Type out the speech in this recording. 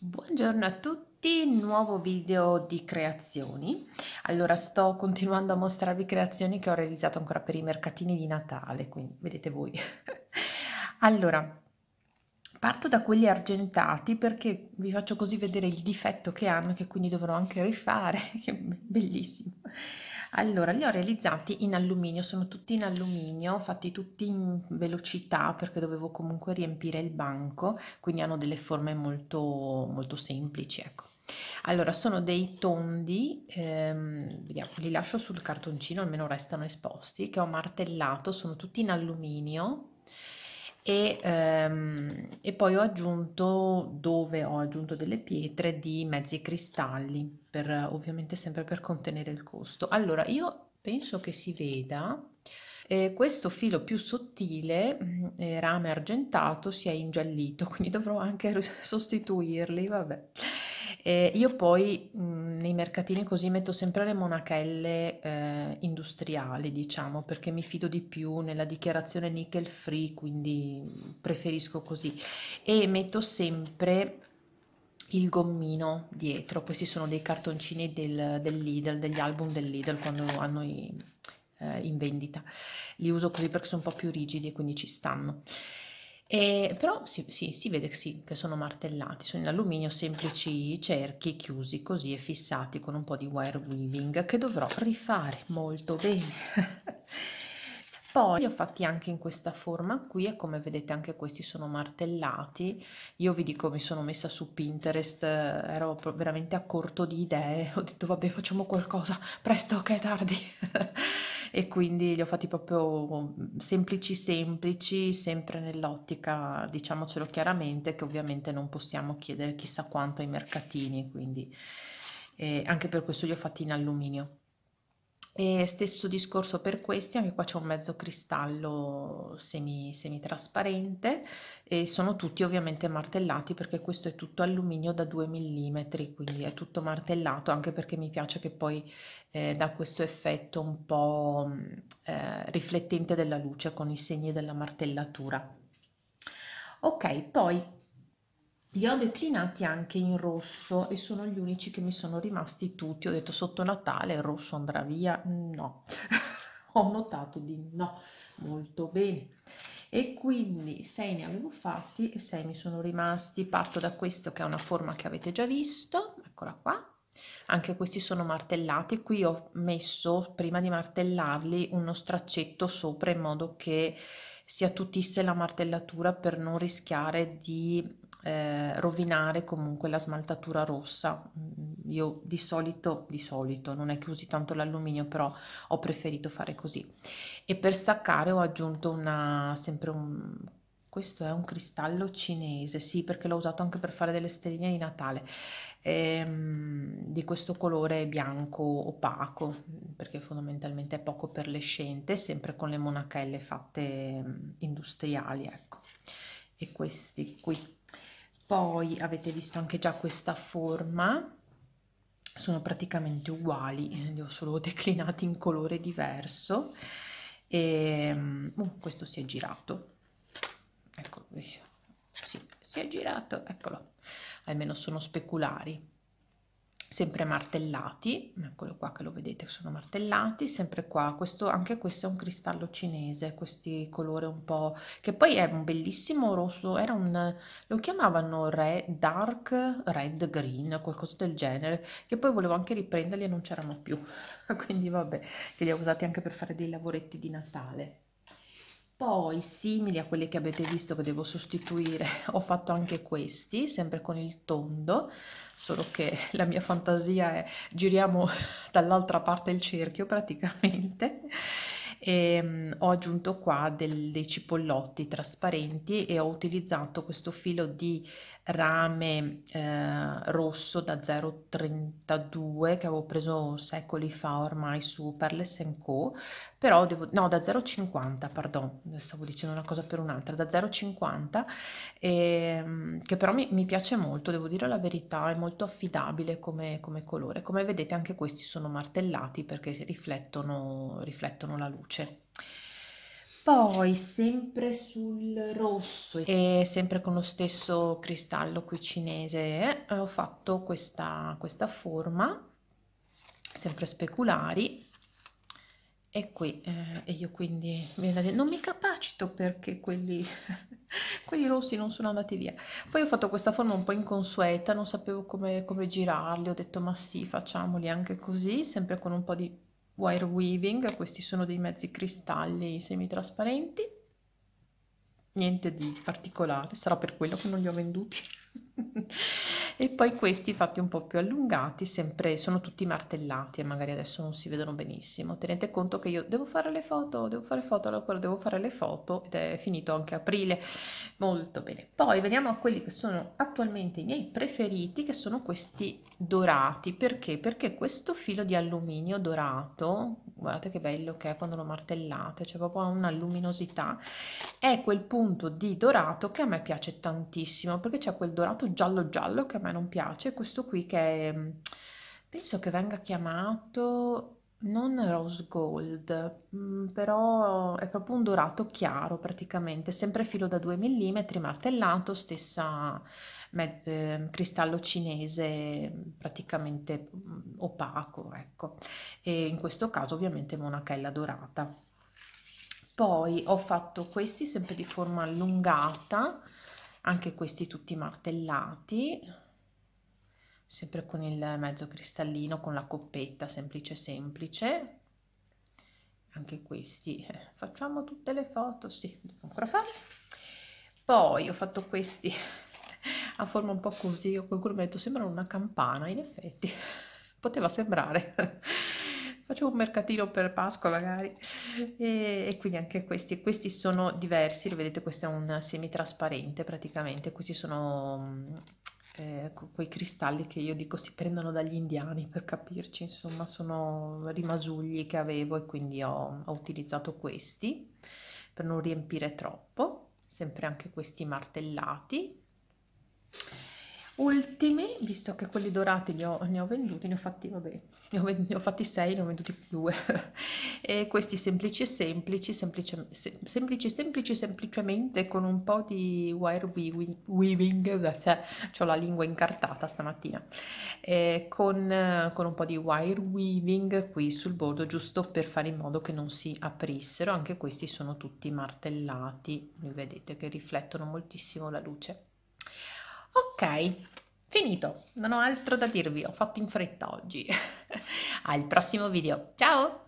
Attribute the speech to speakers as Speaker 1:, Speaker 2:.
Speaker 1: Buongiorno a tutti, nuovo video di creazioni. Allora sto continuando a mostrarvi creazioni che ho realizzato ancora per i mercatini di Natale, quindi vedete voi. allora, parto da quelli argentati perché vi faccio così vedere il difetto che hanno che quindi dovrò anche rifare, che bellissimo. Allora, li ho realizzati in alluminio, sono tutti in alluminio, fatti tutti in velocità perché dovevo comunque riempire il banco, quindi hanno delle forme molto, molto semplici, ecco. Allora, sono dei tondi, ehm, vediamo, li lascio sul cartoncino, almeno restano esposti, che ho martellato, sono tutti in alluminio, e, ehm, e poi ho aggiunto dove ho aggiunto delle pietre di mezzi cristalli per ovviamente sempre per contenere il costo allora io penso che si veda eh, questo filo più sottile mm, eh, rame argentato si è ingiallito quindi dovrò anche sostituirli vabbè eh, io poi mh, mhmm, nei mercatini così metto sempre le monachelle eh, industriali, diciamo, perché mi fido di più nella dichiarazione nickel free, quindi preferisco così. E metto sempre il gommino dietro, questi sono dei cartoncini del, del Lidl, degli album del Lidl quando hanno i, eh, in vendita. Li uso così perché sono un po' più rigidi e quindi ci stanno. E, eh, però sì, sì, si vede sì, che sono martellati, sono in alluminio semplici cerchi chiusi così e fissati con un po' di wire weaving che dovrò rifare molto bene. Poi li ho fatti anche in questa forma qui e come vedete anche questi sono martellati. Io vi dico mi sono messa su Pinterest, eh, ero veramente a corto di idee, ho detto vabbè facciamo qualcosa, presto che è tardi. e quindi li ho fatti proprio mhmm, semplici semplici, sempre nell'ottica, diciamocelo chiaramente, che ovviamente non possiamo chiedere chissà quanto ai mercatini, quindi eh, anche per questo li ho fatti in alluminio. E stesso discorso per questi, anche qua c'è un mezzo cristallo semi, semitrasparente e sono tutti ovviamente martellati perché questo è tutto alluminio da 2 mm, quindi è tutto martellato anche perché mi piace che poi eh, dà questo effetto un po' mm, eh, riflettente della luce con i segni della martellatura. Ok, poi li ho declinati anche in rosso e sono gli unici che mi sono rimasti tutti. Ho detto sotto Natale il rosso andrà via? No, ho notato di no, molto bene. E quindi 6 ne avevo fatti e 6 mi sono rimasti. Parto da questo che è una forma che avete già visto, eccola qua. Anche questi sono martellati, qui ho messo prima di martellarli uno straccetto sopra in modo che si attutisse la martellatura per non rischiare di eh, rovinare comunque la smaltatura rossa. Mm, io di solito, di solito, non è che usi tanto l'alluminio, però ho preferito fare così. E per staccare ho aggiunto una, sempre un questo è un cristallo cinese, sì perché l'ho usato anche per fare delle stelline di Natale, ehm, di questo colore bianco opaco, perché fondamentalmente è poco perlescente, sempre con le monachelle fatte industriali, ecco, e questi qui. Poi avete visto anche già questa forma, sono praticamente uguali, eh, li ho solo declinati in colore diverso e ehm, uh, questo si è girato sì, si è girato, eccolo, almeno sono speculari, sempre martellati, eccolo qua che lo vedete, sono martellati, sempre qua, questo, anche questo è un cristallo cinese, questi colori un po', che poi è un bellissimo rosso, era un, lo chiamavano re, dark red green, qualcosa del genere, che poi volevo anche riprenderli e non c'erano più, quindi vabbè, che li ho usati anche per fare dei lavoretti di Natale poi simili a quelli che avete visto che devo sostituire ho fatto anche questi sempre con il tondo solo che la mia fantasia è giriamo dall'altra parte il cerchio praticamente e, ehm, ho aggiunto qua del, dei cipollotti trasparenti e ho utilizzato questo filo di rame eh, rosso da 0,32 che avevo preso secoli fa ormai su Perles Co però devo, no, da 0,50, pardon, stavo dicendo una cosa per un'altra, da 0,50, ehm, che però mi, mi, piace molto, devo dire la verità, è molto affidabile come, come colore. Come vedete anche questi sono martellati perché riflettono, riflettono la luce. Poi sempre sul rosso e sempre con lo stesso cristallo qui cinese eh, ho fatto questa, questa forma, sempre speculari, e qui eh, e io quindi non mi capacito perché quelli, quelli rossi non sono andati via poi ho fatto questa forma un po' inconsueta non sapevo come, come girarli ho detto ma sì facciamoli anche così sempre con un po' di wire weaving questi sono dei mezzi cristalli semitrasparenti niente di particolare sarà per quello che non li ho venduti e poi questi fatti un po' più allungati, sempre sono tutti martellati e magari adesso non si vedono benissimo. Tenete conto che io devo fare le foto, devo fare foto, allora devo fare le foto ed è finito anche aprile. Molto bene. Poi veniamo a quelli che sono attualmente i miei preferiti, che sono questi dorati. Perché? Perché questo filo di alluminio dorato, guardate che bello che è quando lo martellate, c'è proprio una luminosità, è quel punto di dorato che a me piace tantissimo perché c'è quel dorato giallo giallo che a me non piace, questo qui che è, mm, penso che venga chiamato non rose gold, mm, però è proprio un dorato chiaro praticamente, sempre filo da 2 mm martellato, stessa eh, cristallo cinese mm, praticamente opaco, ecco. E in questo caso ovviamente monachella dorata. Poi ho fatto questi sempre di forma allungata, anche questi tutti martellati sempre con il mezzo cristallino con la coppetta semplice semplice anche questi facciamo tutte le foto sì devo ancora fare poi ho fatto questi a forma un po' così qualcuno mi ha detto sembrano una campana in effetti poteva sembrare facevo un mercatino per Pasqua magari e, e quindi anche questi, questi sono diversi, lo vedete questo è un semitrasparente praticamente, questi sono mm, eh, quei cristalli che io dico si prendono dagli indiani per capirci, insomma sono rimasugli che avevo e quindi ho, ho utilizzato questi per non riempire troppo, sempre anche questi martellati ultimi, visto che quelli dorati li ho, ne ho venduti, ne ho fatti, vabbè, ne ho, ne ho fatti 6, ne ho venduti 2. e questi semplici semplici, semplici, semplici, semplici, semplicemente con un po' di wire weaving, cioè ho la lingua incartata stamattina, eh, con, con un po' di wire weaving qui sul bordo, giusto per fare in modo che non si aprissero. Anche questi sono tutti martellati, vedete che riflettono moltissimo la luce Ok, finito, non ho altro da dirvi, ho fatto in fretta oggi. Al prossimo video, ciao!